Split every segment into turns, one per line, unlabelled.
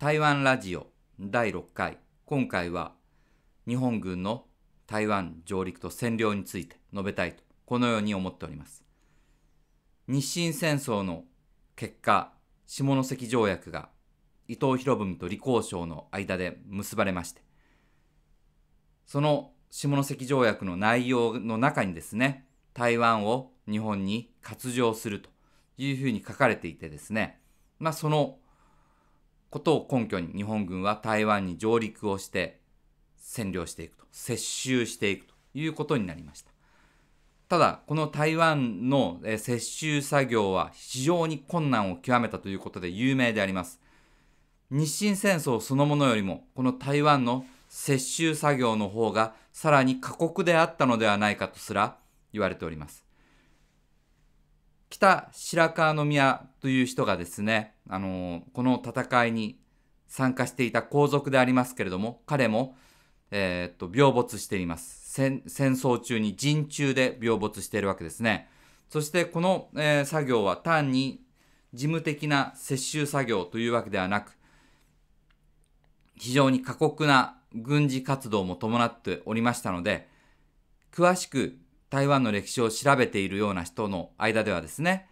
台湾ラジオ第6回今回は日本軍の台湾上陸と占領について述べたいとこのように思っております日清戦争の結果下関条約が伊藤博文と李光省の間で結ばれましてその下関条約の内容の中にですね台湾を日本に割譲するというふうに書かれていてですねまあそのことを根拠に日本軍は台湾に上陸をして占領していくと接収していくということになりましたただこの台湾の接収作業は非常に困難を極めたということで有名であります日清戦争そのものよりもこの台湾の接収作業の方がさらに過酷であったのではないかとすら言われております北白川宮という人がですね、あのこの戦いに参加していた皇族でありますけれども、彼も、えー、っと、病没しています。戦争中に陣中で病没しているわけですね。そしてこの、えー、作業は単に事務的な接収作業というわけではなく、非常に過酷な軍事活動も伴っておりましたので、詳しく台湾の歴史を調べているような人の間ではですね、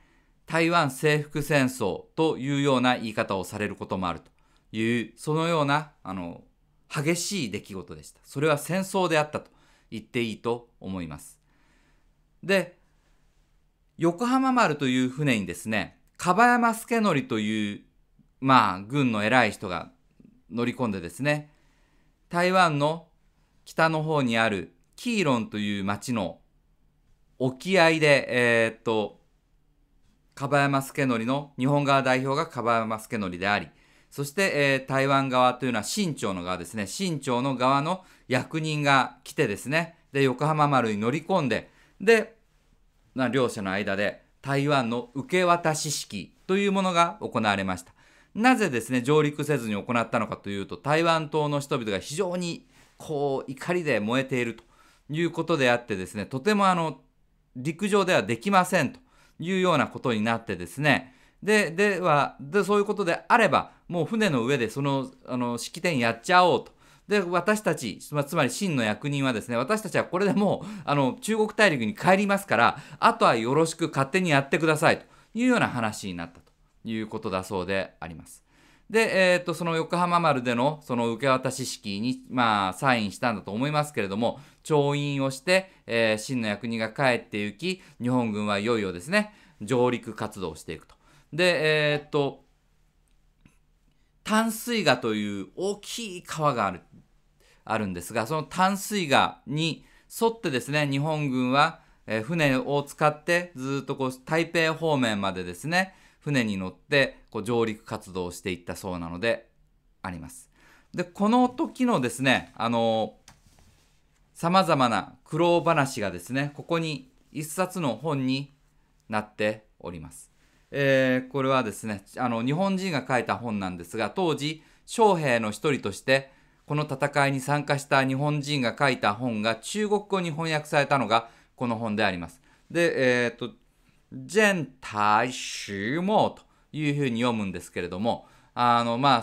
台湾征服戦争というような言い方をされることもあるという、そのような、あの、激しい出来事でした。それは戦争であったと言っていいと思います。で、横浜丸という船にですね、樺山助則という、まあ、軍の偉い人が乗り込んでですね、台湾の北の方にあるキーロンという町の沖合で、えー、っと、樺山すけの日本側代表が樺山のりであり、そして、えー、台湾側というのは清朝の側ですね。清朝の側の役人が来てですね、で、横浜丸に乗り込んで、で、な両者の間で台湾の受け渡し式というものが行われました。なぜですね、上陸せずに行ったのかというと、台湾島の人々が非常にこう怒りで燃えているということであってですね、とてもあの陸上ではできませんというようなことになってですねでではでそういうことであればもう船の上でそのあの式典やっちゃおうと。で私たちつまり真の役人はですね私たちはこれでもうあの中国大陸に帰りますからあとはよろしく勝手にやってくださいというような話になったということだそうであります。で、えー、っと、その横浜丸でのその受け渡し式に、まあ、サインしたんだと思いますけれども、調印をして、えー、真の役人が帰ってゆき、日本軍はいよいよですね、上陸活動をしていくと。で、えー、っと、淡水河という大きい川がある、あるんですが、その淡水河に沿ってですね、日本軍は、え船を使ってずっとこう台北方面までですね、船に乗ってこう上陸活動をしていったそうなのであります。でこの時のですねあのさまざまな苦労話がですねここに一冊の本になっております。えー、これはですねあの日本人が書いた本なんですが当時将兵の一人としてこの戦いに参加した日本人が書いた本が中国語に翻訳されたのがこの本であります。で、えーと、と全体ンタというふうに読むんですけれども、あの、ま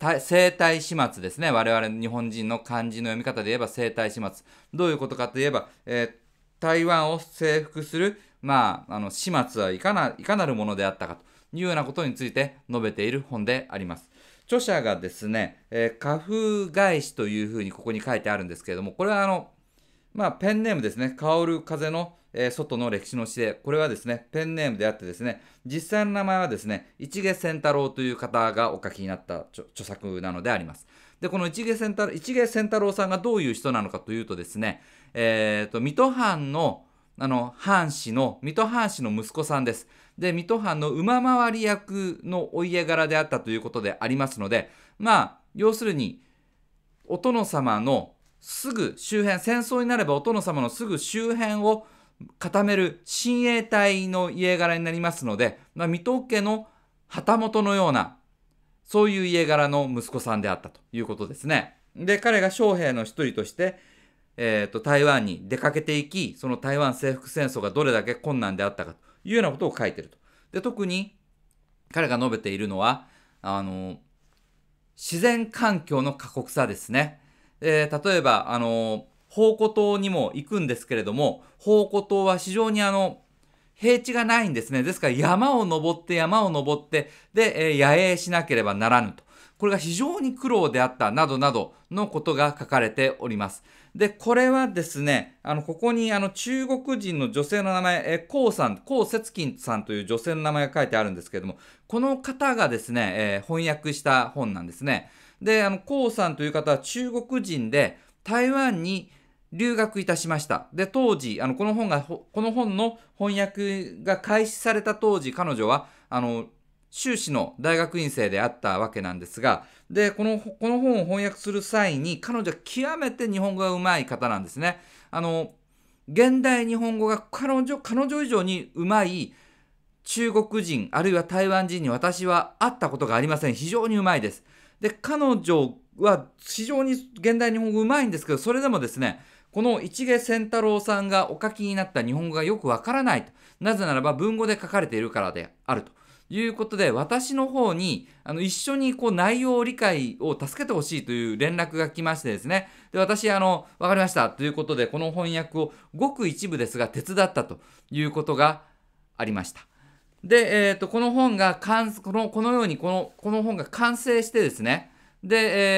あ、生体始末ですね。我々日本人の漢字の読み方で言えば生体始末。どういうことかといえば、えー、台湾を征服する、まあ、あの、始末はいかな、いかなるものであったかというようなことについて述べている本であります。著者がですね、えー、花粉返しというふうにここに書いてあるんですけれども、これはあの、まあ、ペンネームですね、薫風の、えー、外の歴史の知恵、これはですね、ペンネームであってですね、実際の名前はですね、市毛仙太郎という方がお書きになった著作なのであります。で、この市毛仙太郎、市毛仙太郎さんがどういう人なのかというとですね、えっ、ー、と、水戸藩の、あの、藩士の、水戸藩士の息子さんです。で、水戸藩の馬回り役のお家柄であったということでありますので、まあ、要するに、お殿様のすぐ周辺戦争になればお殿様のすぐ周辺を固める親衛隊の家柄になりますので、まあ、水戸家の旗本のようなそういう家柄の息子さんであったということですね。で彼が将兵の一人として、えーと、と台湾に出かけていきその台湾征服戦争がどれだけ困難であったかというようなことを書いてると。で特に彼が述べているのはあの自然環境の過酷さですね。えー、例えば、あの宝庫島にも行くんですけれども、宝庫島は非常にあの、平地がないんですね。ですから山を登って山を登って、で、えー、野営しなければならぬと。これが非常に苦労であったなどなどのことが書かれております。で、これはですね、あの、ここにあの中国人の女性の名前、え、コウさん、コウセツキンさんという女性の名前が書いてあるんですけれども、この方がですね、えー、翻訳した本なんですね。で、あの、コウさんという方は中国人で、台湾に留学いたしました。で、当時、あの、この本が、この本の翻訳が開始された当時、彼女は、あの、修士の大学院生であったわけなんですが、で、この、この本を翻訳する際に、彼女は極めて日本語がうまい方なんですね。あの、現代日本語が彼女、彼女以上にうまい中国人、あるいは台湾人に私は会ったことがありません。非常にうまいです。で、彼女は非常に現代日本語うまいんですけど、それでもですね、この市毛仙太郎さんがお書きになった日本語がよくわからないと。なぜならば文語で書かれているからであると。いうことで私の方にあの一緒にこう内容理解を助けてほしいという連絡が来ましてですねで私あの分かりましたということでこの翻訳をごく一部ですが手伝ったということがありました。で、えーと、この本が完このこのようにこのこの本が完成してですねで、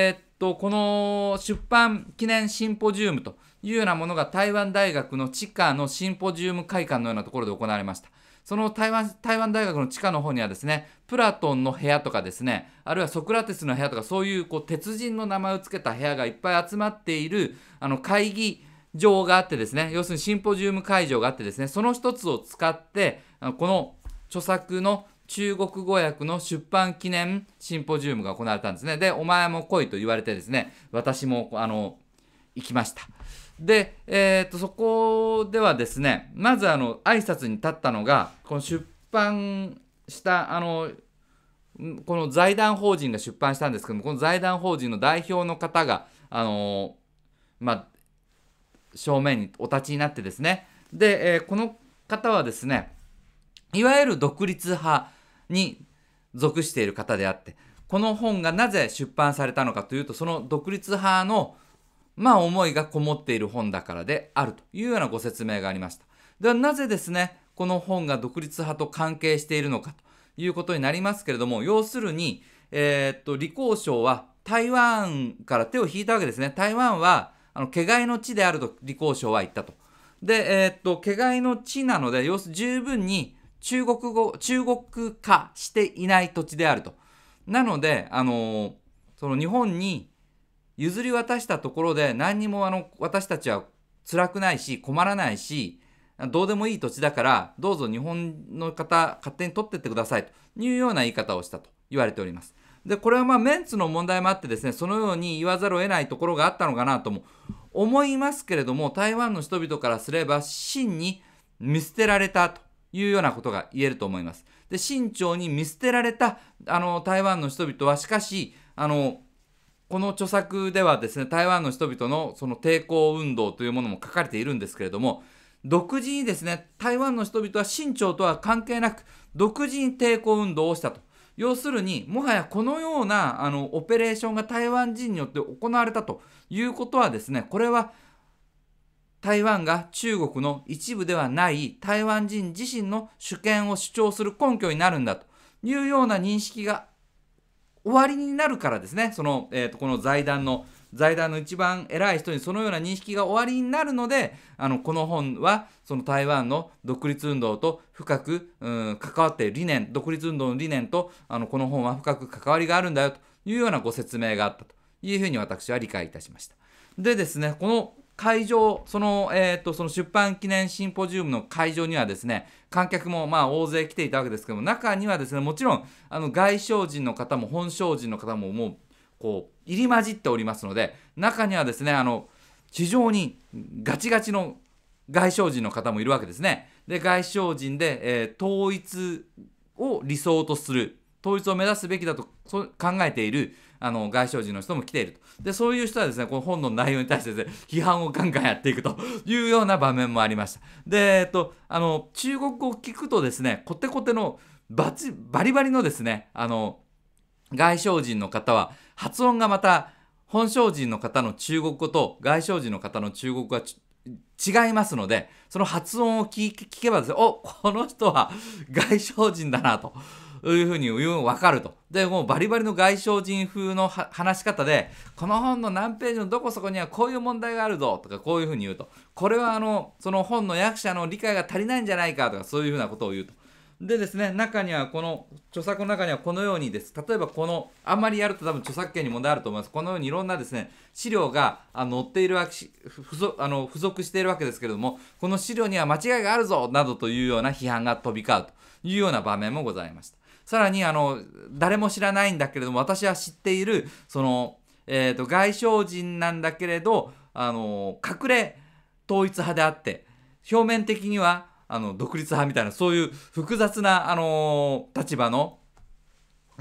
えーとこの出版記念シンポジウムというようなものが台湾大学の地下のシンポジウム会館のようなところで行われました。その台湾台湾大学の地下の方にはですねプラトンの部屋とかですねあるいはソクラテスの部屋とかそういうこう鉄人の名前を付けた部屋がいっぱい集まっているあの会議場があってですね要するにシンポジウム会場があってですねその一つを使ってこの著作の中国語訳の出版記念シンポジウムが行われたんですねでお前も来いと言われてですね私もあの行きました。で、えー、とそこではですねまずあの挨拶に立ったのがこの出版したあのこの財団法人が出版したんですけどもこの財団法人の代表の方があのまあ正面にお立ちになってですねで、えー、この方はですねいわゆる独立派に属している方であってこの本がなぜ出版されたのかというとその独立派のまあ思いがこもっている本だからであるというようなご説明がありました。ではなぜですね、この本が独立派と関係しているのかということになりますけれども、要するに、えー、っと、李光省は台湾から手を引いたわけですね。台湾は、あの、けがいの地であると李光省は言ったと。で、えー、っと、けがいの地なので、要するに十分に中国語、中国化していない土地であると。なので、あのー、その日本に譲り渡したところで何にもあの私たちは辛くないし困らないしどうでもいい土地だからどうぞ日本の方勝手に取ってってくださいというような言い方をしたと言われております。でこれはまあメンツの問題もあってですねそのように言わざるを得ないところがあったのかなとも思いますけれども台湾の人々からすれば真に見捨てられたというようなことが言えると思います。で清朝に見捨てられたあの台湾の人々はしかしあのこの著作ではですね台湾の人々のその抵抗運動というものも書かれているんですけれども独自にですね台湾の人々は清朝とは関係なく独自に抵抗運動をしたと要するにもはやこのようなあのオペレーションが台湾人によって行われたということはですねこれは台湾が中国の一部ではない台湾人自身の主権を主張する根拠になるんだというような認識が終わりになるからですねその、えーと、この財団の財団の一番偉い人にそのような認識が終わりになるのであのこの本はその台湾の独立運動と深く、うん、関わっている理念独立運動の理念とあのこの本は深く関わりがあるんだよというようなご説明があったというふうに私は理解いたしました。でですねこの会場その,、えーと、とその出版記念シンポジウムの会場にはですね観客もまあ大勢来ていたわけですけども中にはですねもちろんあの外省人の方も本省人の方ももうこう入り混じっておりますので中にはですねあの非常にガチガチの外省人の方もいるわけですね。で外省人で、えー、統一を理想とする統一を目指すべきだと考えているあの外省人の人も来ているとでそういう人はですねこの本の内容に対してです、ね、批判をガンガンやっていくと いうような場面もありましたで、えっと、あの中国語を聞くとですねコテコテのバチバリバリのですねあの外省人の方は発音がまた本省人の方の中国語と外省人の方の中国語が違いますのでその発音を聞けばですねおこの人は外省人だなと。いうふうに分かると。で、もうバリバリの外省人風の話し方で、この本の何ページのどこそこにはこういう問題があるぞとか、こういうふうに言うと。これはあの、その本の役者の理解が足りないんじゃないかとか、そういうふうなことを言うと。でですね、中にはこの、著作の中にはこのようにです。例えばこの、あんまりやると多分著作権に問題あると思います。このようにいろんなですね、資料が載っているわけあの、付属しているわけですけれども、この資料には間違いがあるぞなどというような批判が飛び交うというような場面もございました。さらにあの誰も知らないんだけれども私は知っているその、えーと、外省人なんだけれどあの隠れ統一派であって表面的にはあの独立派みたいなそういう複雑なあの立場の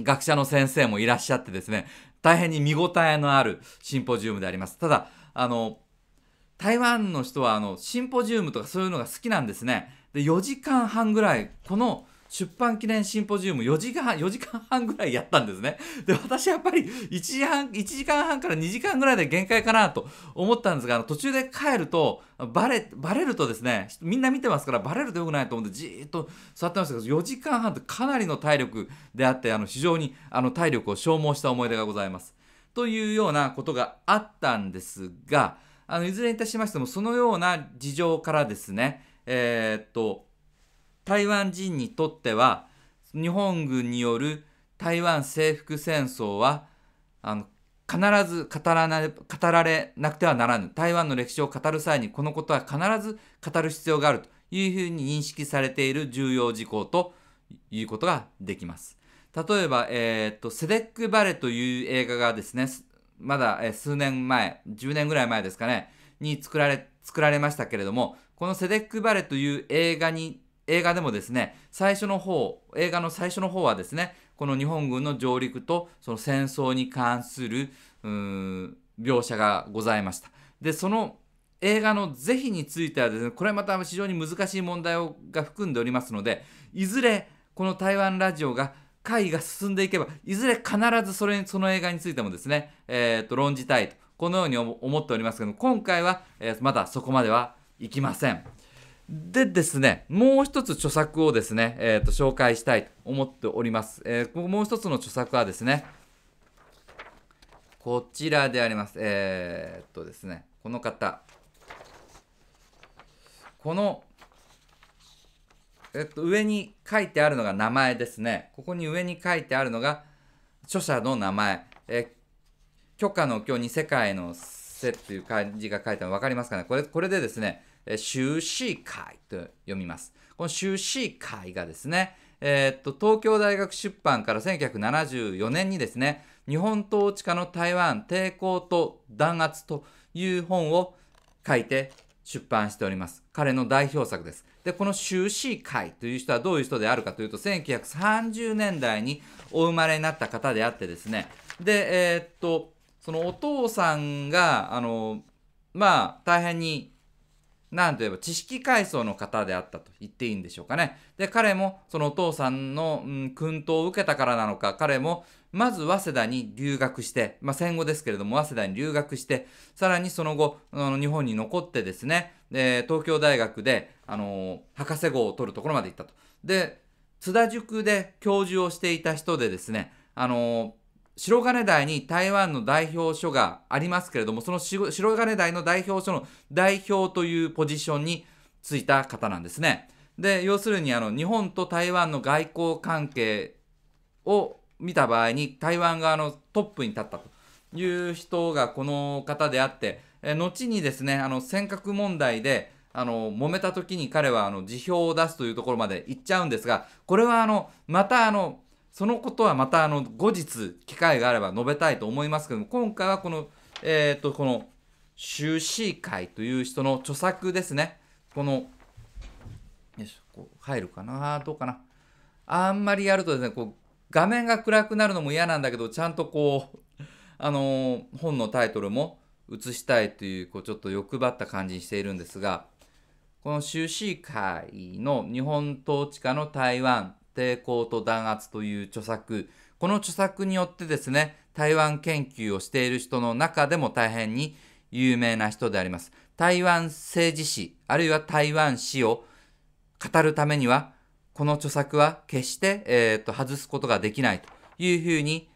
学者の先生もいらっしゃってですね大変に見応えのあるシンポジウムであります。ただあの台湾の人はあのシンポジウムとかそういうのが好きなんですね。で4時間半ぐらいこの出版記念シンポジウム4時間半4時間半ぐらいやったんですねで私やっぱり1時半1時間半から2時間ぐらいで限界かなと思ったんですが途中で帰るとバレバレるとですねみんな見てますからバレるとよくないと思うんで、じーっと座ってましたけど4時間半ってかなりの体力であってあの非常にあの体力を消耗した思い出がございます。というようなことがあったんですがあのいずれにいたしましてもそのような事情からですねえー、っと台湾人にとっては日本軍による台湾征服戦争はあの必ず語らな語られなくてはならぬ台湾の歴史を語る際にこのことは必ず語る必要があるというふうに認識されている重要事項ということができます。例えば、えっ、とセデック・バレという映画がですねまだ、え数年前10年ぐらい前ですかねに作られ作られましたけれどもこのセデック・バレという映画に映画でもですね最初の方映画の最初の方はですねこの日本軍の上陸とその戦争に関する描写がございましたでその映画の是非についてはですねこれまた非常に難しい問題をが含んでおりますのでいずれこの台湾ラジオが会が進んでいけばいずれ必ずそれその映画についてもですね、えー、と論じたいとこのように思っておりますけども今回は、えまだそこまではいきません。でですね、もう一つ著作をですね、えー、と紹介したいと思っております。えー、もう一つの著作はですね、こちらであります。えー、っとですね、この方、この、えっと、上に書いてあるのが名前ですね。ここに上に書いてあるのが著者の名前。え許可の今日に世界の背っていう漢字が書いてあるの分かりますかねこれこれでですね、修士会と読みます。この修士会がですね、えー、東京大学出版から1974年にですね、日本統治下の台湾抵抗と弾圧という本を書いて出版しております。彼の代表作です。で、この修士会という人はどういう人であるかというと、1930年代にお生まれになった方であってですね、で、えー、っと、そのお父さんが、あの、まあ、大変になんといえば知識階層の方であったと言っていいんでしょうかね。で、彼もそのお父さんの、うん、訓導を受けたからなのか、彼もまず早稲田に留学して、まあ、戦後ですけれども早稲田に留学して、さらにその後、あの日本に残ってですね、で東京大学で、あの博士号を取るところまで行ったと。で、津田塾で教授をしていた人でですね、あの白金台に台湾の代表所がありますけれども、その白金台の代表所の代表というポジションについた方なんですね。で、要するにあの日本と台湾の外交関係を見た場合に台湾側のトップに立ったという人がこの方であって、え後にですね、あの尖閣問題であの揉めた時に彼はあの辞表を出すというところまで行っちゃうんですが、これはあのまたあのそのことはまたあの後日機会があれば述べたいと思いますけども今回はこのえっ、ー、とこの修士会という人の著作ですねこのよいしょこう入るかなどうかなあんまりやるとですねこう画面が暗くなるのも嫌なんだけどちゃんとこうあのー、本のタイトルも映したいというこうちょっと欲張った感じにしているんですがこの修士会の日本統治下の台湾抵抗と弾圧という著作この著作によってですね台湾研究をしている人の中でも大変に有名な人であります台湾政治史あるいは台湾史を語るためにはこの著作は決して、えーと、外すことができないというふうに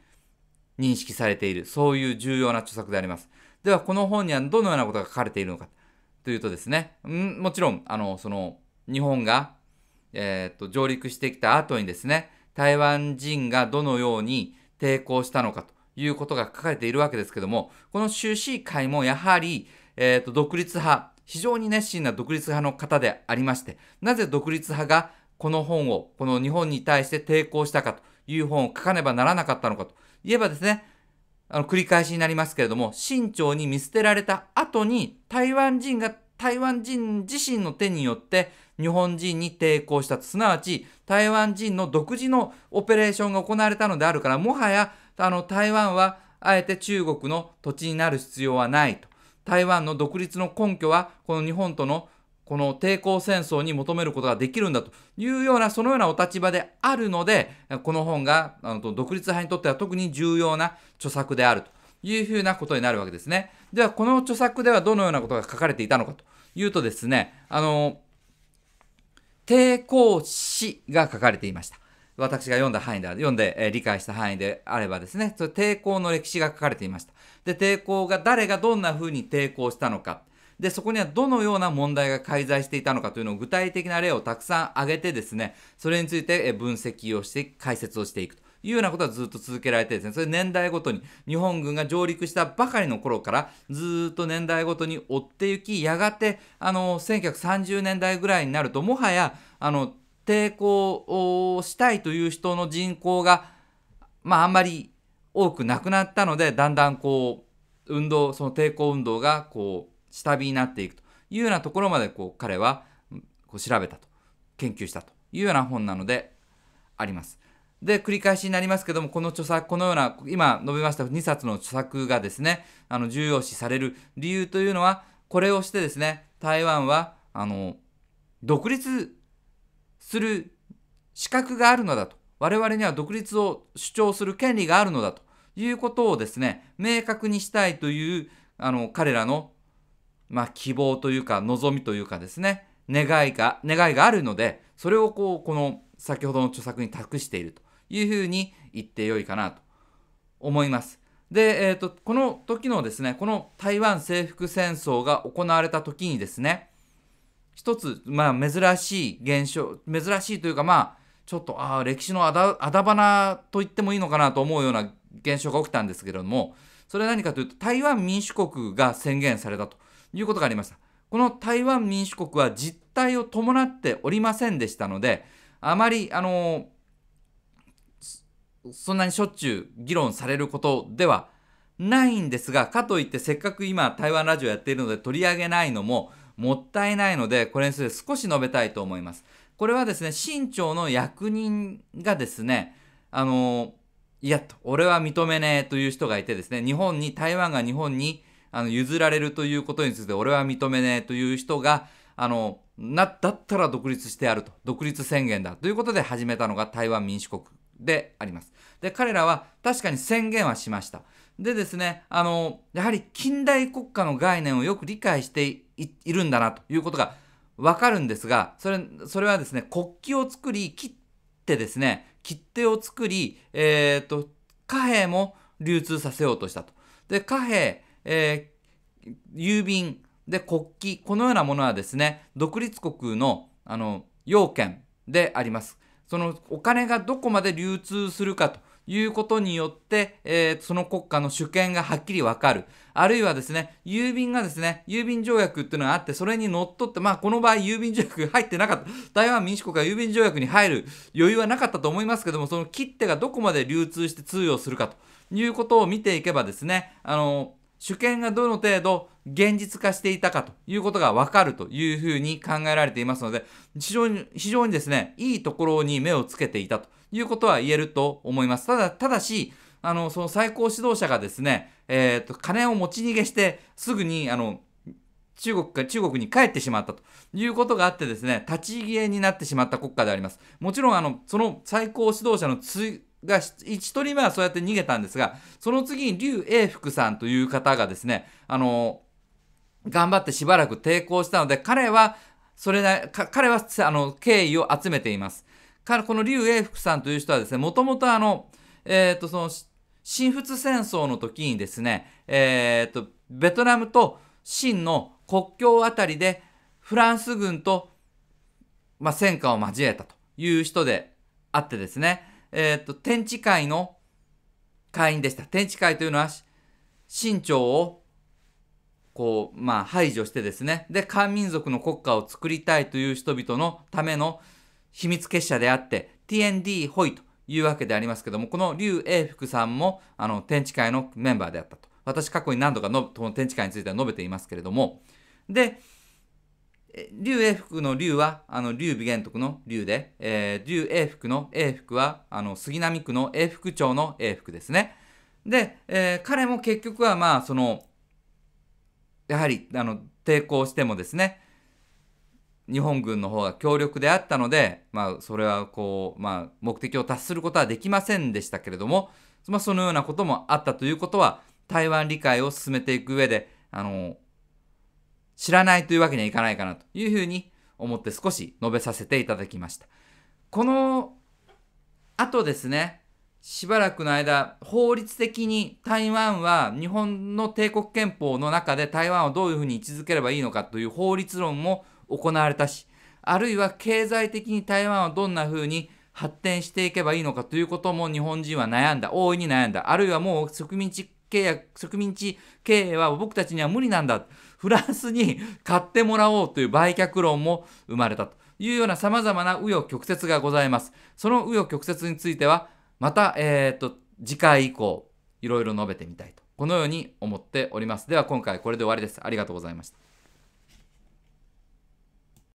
認識されているそういう重要な著作でありますではこの本にはどのようなことが書かれているのかというとですね、ん、もちろんあのその日本がえーと、上陸してきた後にですね台湾人がどのように抵抗したのかということが書かれているわけですけどもこの習氏会もやはり、えーと独立派非常に熱心な独立派の方でありましてなぜ独立派がこの本をこの日本に対して抵抗したかという本を書かねばならなかったのかといえばですねあの繰り返しになりますけれども清朝に見捨てられた後に台湾人が台湾人自身の手によって日本人に抵抗したすなわち台湾人の独自のオペレーションが行われたのであるからもはやあの台湾はあえて中国の土地になる必要はないと台湾の独立の根拠はこの日本とのこの抵抗戦争に求めることができるんだというようなそのようなお立場であるのでこの本があの独立派にとっては特に重要な著作であるというふうなことになるわけですね。ではこの著作ではどのようなことが書かれていたのかというとですねあの抵抗詞が書かれていました。私が読んだ範囲で、読んで、えー、理解した範囲であればですね、そ抵抗の歴史が書かれていました。で、抵抗が誰がどんな風に抵抗したのか。で、そこにはどのような問題が介在していたのかというのを具体的な例をたくさん挙げてですね、それについて分析をして解説をしていくと。いうようなことはずっと続けられてですね、それ年代ごとに日本軍が上陸したばかりの頃からずっと年代ごとに追っていき、やがてあの1930年代ぐらいになるともはやあの抵抗をしたいという人の人口が、まあ、あんまり多くなくなったのでだんだんこう運動その抵抗運動がこう下火になっていくというようなところまでこう彼はこう調べたと研究したというような本なのであります。で、繰り返しになりますけども、この著作、このような、今述べました2冊の著作がですね、あの、重要視される理由というのは、これをしてですね、台湾は、あの、独立する資格があるのだと。我々には独立を主張する権利があるのだということをですね、明確にしたいという、あの、彼らの、まあ、希望というか、望みというかですね、願いが、願いがあるので、それをこう、この、先ほどの著作に託していると。いうふうに言ってよいかなと思います。で、えーと、この時のですねこの台湾征服戦争が行われた時にですね一つ、まあ、珍しい現象珍しいというかまあちょっとああ歴史のあだあだ花と言ってもいいのかなと思うような現象が起きたんですけれどもそれは何かというと台湾民主国が宣言されたということがありましたこの台湾民主国は実態を伴っておりませんでしたのであまりあのそんなにしょっちゅう議論されることではないんですが、かといってせっかく今台湾ラジオやっているので取り上げないのももったいないので、これについて少し述べたいと思います。これはですね、清朝の役人がですね、あの、いやと、俺は認めねえという人がいてですね、日本に、台湾が日本にあの譲られるということについて俺は認めねえという人が、あの、な、だったら独立してやると。独立宣言だ。ということで始めたのが台湾民主国であります。で、彼らは確かに宣言はしました。でですね、あの、やはり近代国家の概念をよく理解しているんだなということがわかるんですが、それ、それはですね、国旗を作り、切ってですね、切手を作り、えっ、ー、と、貨幣も流通させようとしたと。で、貨幣、えー、郵便、で、国旗、このようなものはですね、独立国の、あの、要件であります。そのお金がどこまで流通するかということによって、えー、その国家の主権がはっきりわかる。あるいはですね、郵便がですね、郵便条約っていうのがあって、それにのっとって、まあこの場合郵便条約入ってなかった。台湾民主国が郵便条約に入る余裕はなかったと思いますけども、その切手がどこまで流通して通用するかということを見ていけばですね、あの、主権がどの程度現実化していたかということがわかるというふうに考えられていますので、非常に、非常にですね、いいところに目をつけていたということは言えると思います。ただ、ただし、あの、その最高指導者がですね、えー、と、金を持ち逃げして、すぐに、あの、中国か、中国に帰ってしまったということがあってですね、立ち消えになってしまった国家であります。もちろん、あの、その最高指導者のつが、一人目はそうやって逃げたんですが、その次に劉永福さんという方がですね、あの、頑張ってしばらく抵抗したので、彼は、それな、彼は、あの、敬意を集めています。彼、この劉永福さんという人はですね、もともとあの、えっ、ー、と、その、新仏戦争の時にですね、えっ、ー、と、ベトナムと清の国境あたりで、フランス軍と、まあ、戦火を交えたという人であってですね、えっ、ー、と、天地会の会員でした。天地会というのは、清朝をこう、まあ、排除してですね、で、漢民族の国家を作りたいという人々のための秘密結社であって、TND ホイというわけでありますけども、この劉永福さんも、あの、天地会のメンバーであったと。私、過去に何度かの、この天地会については述べていますけれども、で、劉永福の劉は、あの、劉備玄徳の劉で、えー、劉永福の永福は、あの、杉並区の永福町の永福ですね。で、えー、彼も結局は、まあ、その、やはりあの抵抗してもですね日本軍の方が強力であったので、まあ、それはこう、まあ、目的を達することはできませんでしたけれども、まあ、そのようなこともあったということは台湾理解を進めていく上であの知らないというわけにはいかないかなというふうに思って少し述べさせていただきました。この後ですねしばらくの間、法律的に台湾は日本の帝国憲法の中で台湾をどういうふうに位置づければいいのかという法律論も行われたし、あるいは経済的に台湾はどんなふうに発展していけばいいのかということも日本人は悩んだ、大いに悩んだ、あるいはもう植民地契約、植民地経営は僕たちには無理なんだ、フランスに買ってもらおうという売却論も生まれたというような様々な紆余曲折がございます。その紆余曲折については、また、えーと、と次回以降いろいろ述べてみたいとこのように思っておりますでは今回これで終わりですありがとうございました